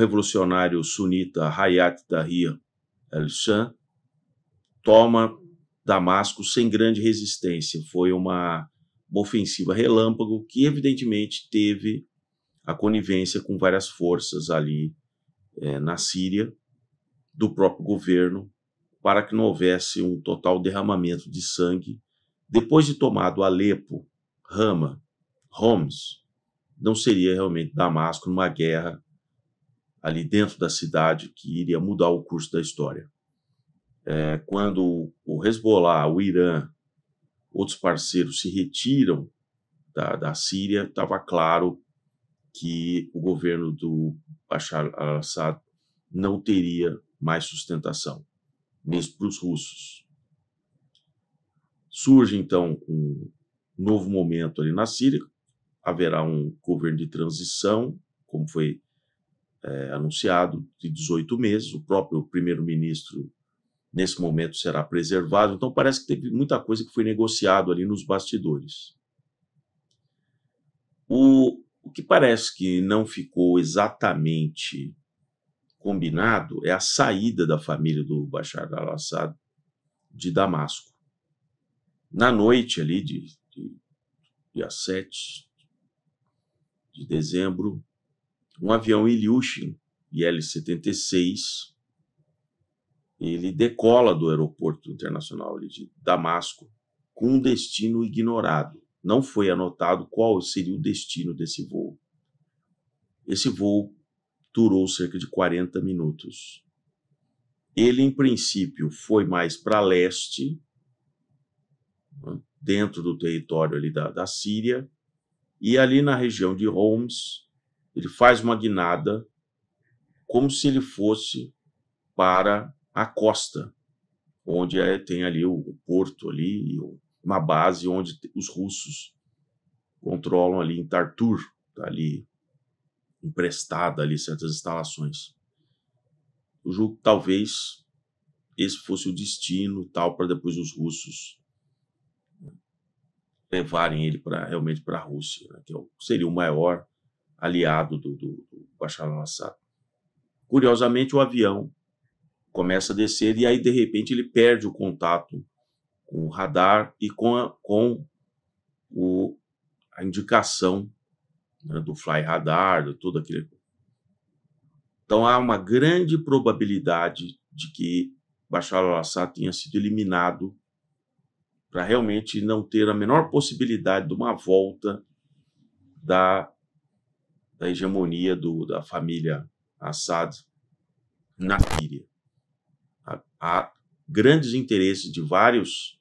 revolucionário sunita Hayat Tahrir al-Sham toma Damasco sem grande resistência. Foi uma ofensiva relâmpago que, evidentemente, teve a conivência com várias forças ali é, na Síria, do próprio governo, para que não houvesse um total derramamento de sangue. Depois de tomado Alepo, Rama, Homs, não seria realmente Damasco numa guerra ali dentro da cidade que iria mudar o curso da história. É, quando o Hezbollah, o Irã, outros parceiros se retiram da, da Síria, estava claro que o governo do Bashar al-Assad não teria mais sustentação, mesmo para os russos. Surge então um novo momento ali na Síria, haverá um governo de transição, como foi é, anunciado de 18 meses. O próprio primeiro-ministro, nesse momento, será preservado. Então, parece que teve muita coisa que foi negociado ali nos bastidores. O, o que parece que não ficou exatamente combinado é a saída da família do Bashar al-Assad de Damasco. Na noite ali de, de dia 7 de dezembro, um avião Ilyushin IL-76, ele decola do aeroporto internacional de Damasco com um destino ignorado. Não foi anotado qual seria o destino desse voo. Esse voo durou cerca de 40 minutos. Ele, em princípio, foi mais para leste, dentro do território ali da, da Síria, e ali na região de Homs, ele faz uma guinada como se ele fosse para a costa, onde é, tem ali o, o porto ali, uma base onde os russos controlam ali em Tartur, tá ali emprestada ali certas instalações. Eu julgo que talvez esse fosse o destino tal para depois os russos né, levarem ele para realmente para a Rússia, né, que é seria o maior aliado do, do, do Bashar al-Assad. Curiosamente, o avião começa a descer e aí, de repente, ele perde o contato com o radar e com a, com o, a indicação né, do fly radar, de todo aquele. Então, há uma grande probabilidade de que Bashar al-Assad tenha sido eliminado para realmente não ter a menor possibilidade de uma volta da da hegemonia do, da família Assad na Síria. Há, há grandes interesses de vários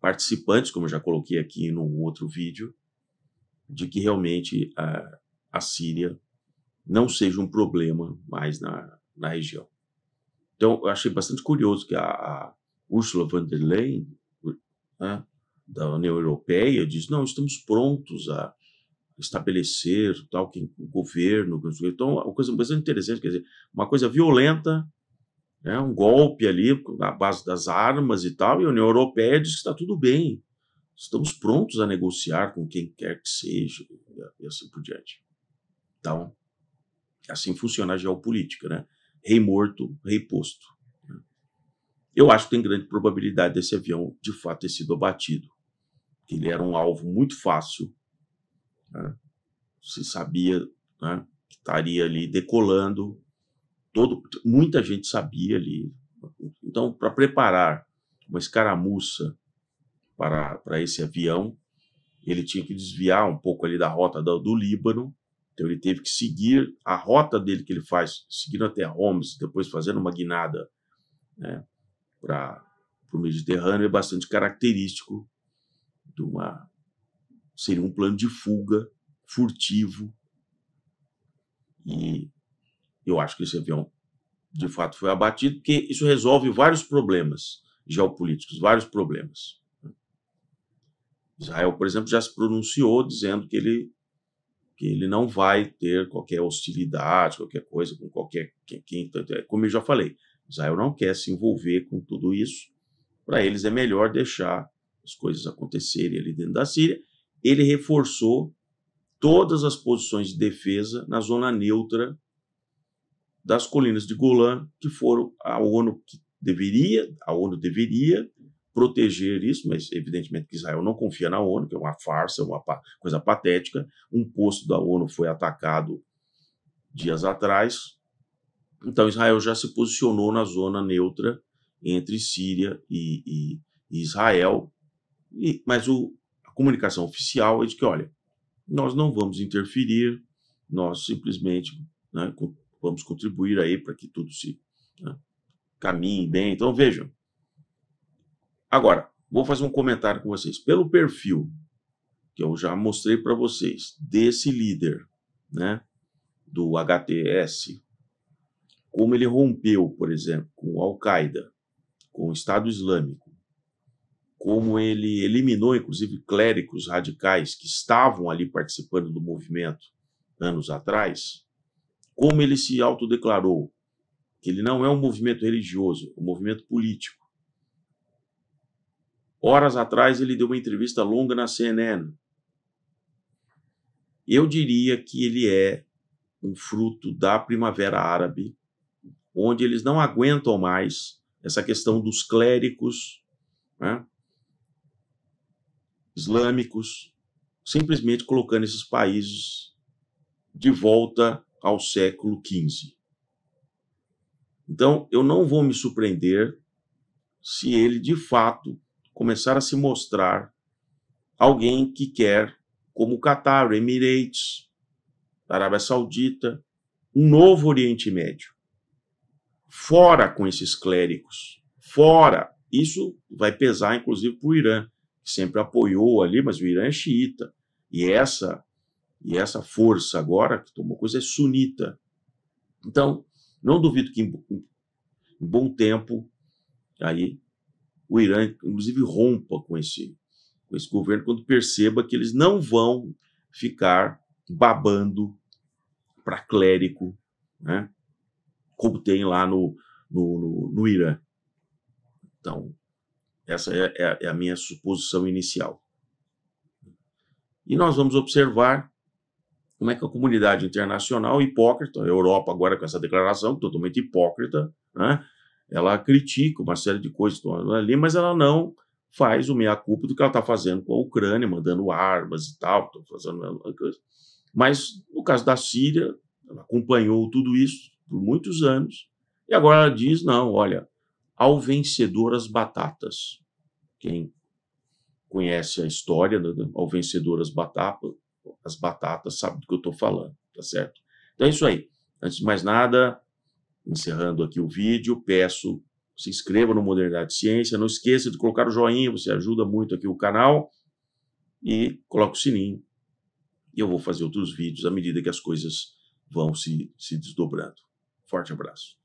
participantes, como eu já coloquei aqui no outro vídeo, de que realmente a, a Síria não seja um problema mais na, na região. Então, eu achei bastante curioso que a, a Ursula von der Leyen, né, da União Europeia, diz: não, estamos prontos a estabelecer tal quem, o governo então uma coisa coisa é interessante quer dizer uma coisa violenta né, um golpe ali na base das armas e tal e a União Europeia diz que está tudo bem estamos prontos a negociar com quem quer que seja e assim por diante então é assim funciona a geopolítica né rei morto rei posto né? eu acho que tem grande probabilidade desse avião de fato ter sido abatido ele era um alvo muito fácil né? Se sabia né, que estaria ali decolando, todo, muita gente sabia ali. Então, para preparar uma escaramuça para, para esse avião, ele tinha que desviar um pouco ali da rota do, do Líbano, então ele teve que seguir a rota dele que ele faz, seguindo até Homs, depois fazendo uma guinada né, para o Mediterrâneo, é bastante característico de uma Seria um plano de fuga, furtivo. E eu acho que esse avião, de fato, foi abatido, porque isso resolve vários problemas geopolíticos, vários problemas. Israel, por exemplo, já se pronunciou dizendo que ele, que ele não vai ter qualquer hostilidade, qualquer coisa com qualquer quem, então, é, como eu já falei, Israel não quer se envolver com tudo isso. Para eles é melhor deixar as coisas acontecerem ali dentro da Síria ele reforçou todas as posições de defesa na zona neutra das colinas de Golan, que foram a ONU que deveria, a ONU deveria proteger isso, mas evidentemente que Israel não confia na ONU, que é uma farsa, uma coisa patética. Um posto da ONU foi atacado dias atrás. Então Israel já se posicionou na zona neutra entre Síria e, e, e Israel. E, mas o comunicação oficial é de que, olha, nós não vamos interferir, nós simplesmente né, vamos contribuir aí para que tudo se né, caminhe bem. Então, vejam. Agora, vou fazer um comentário com vocês. Pelo perfil que eu já mostrei para vocês desse líder, né, do HTS, como ele rompeu, por exemplo, com o Al-Qaeda, com o Estado Islâmico, como ele eliminou, inclusive, clérigos radicais que estavam ali participando do movimento anos atrás, como ele se autodeclarou que ele não é um movimento religioso, é um movimento político. Horas atrás, ele deu uma entrevista longa na CNN. Eu diria que ele é um fruto da Primavera Árabe, onde eles não aguentam mais essa questão dos clérigos né, islâmicos, simplesmente colocando esses países de volta ao século XV. Então, eu não vou me surpreender se ele, de fato, começar a se mostrar alguém que quer, como o Catar, o Emirates, a Arábia Saudita, um novo Oriente Médio. Fora com esses clérigos. Fora. Isso vai pesar, inclusive, para o Irã, sempre apoiou ali, mas o Irã é xiita. E essa e essa força agora que tomou coisa é sunita. Então, não duvido que em, em bom tempo aí o Irã inclusive rompa com esse com esse governo quando perceba que eles não vão ficar babando para clérico, né? Como tem lá no, no, no, no Irã. Então, essa é, é, é a minha suposição inicial. E nós vamos observar como é que a comunidade internacional hipócrita, a Europa agora com essa declaração totalmente hipócrita, né, ela critica uma série de coisas ali, mas ela não faz o meia-culpa do que ela está fazendo com a Ucrânia, mandando armas e tal, fazendo coisa. Mas no caso da Síria, ela acompanhou tudo isso por muitos anos e agora ela diz não, olha, ao vencedor as batatas. Quem conhece a história, né? ao vencedor as batatas, as batatas sabe do que eu estou falando, tá certo? Então é isso aí. Antes de mais nada, encerrando aqui o vídeo, peço se inscreva no Modernidade Ciência, não esqueça de colocar o joinha, você ajuda muito aqui o canal e coloca o sininho. E eu vou fazer outros vídeos à medida que as coisas vão se, se desdobrando. Forte abraço.